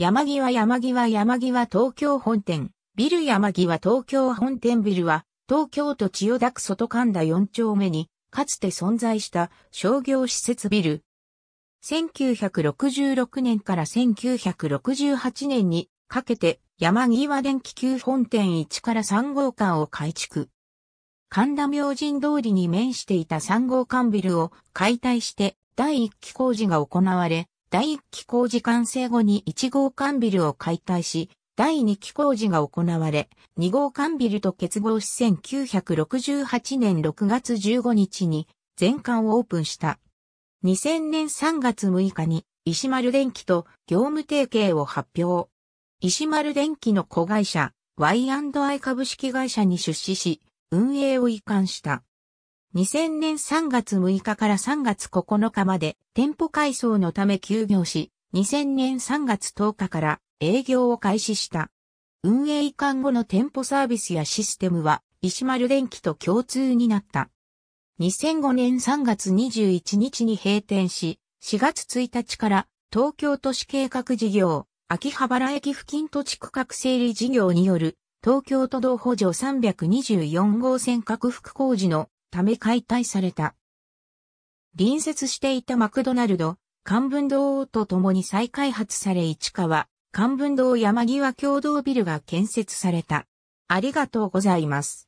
山際山際山際東京本店。ビル山際東京本店ビルは、東京都千代田区外神田4丁目に、かつて存在した商業施設ビル。1966年から1968年にかけて山際電気給本店1から3号館を改築。神田明神通りに面していた3号館ビルを解体して第1期工事が行われ、第1期工事完成後に1号館ビルを解体し、第2期工事が行われ、2号館ビルと結合し1968年6月15日に全館をオープンした。2000年3月6日に石丸電機と業務提携を発表。石丸電機の子会社 Y&I 株式会社に出資し、運営を移管した。2000年3月6日から3月9日まで店舗改装のため休業し、2000年3月10日から営業を開始した。運営移管後の店舗サービスやシステムは石丸電機と共通になった。2005年3月21日に閉店し、4月1日から東京都市計画事業、秋葉原駅付近土地区画整理事業による東京都道補助324号線拡幅工事のため解体された。隣接していたマクドナルド、漢文堂と共に再開発され市川、漢文堂山際共同ビルが建設された。ありがとうございます。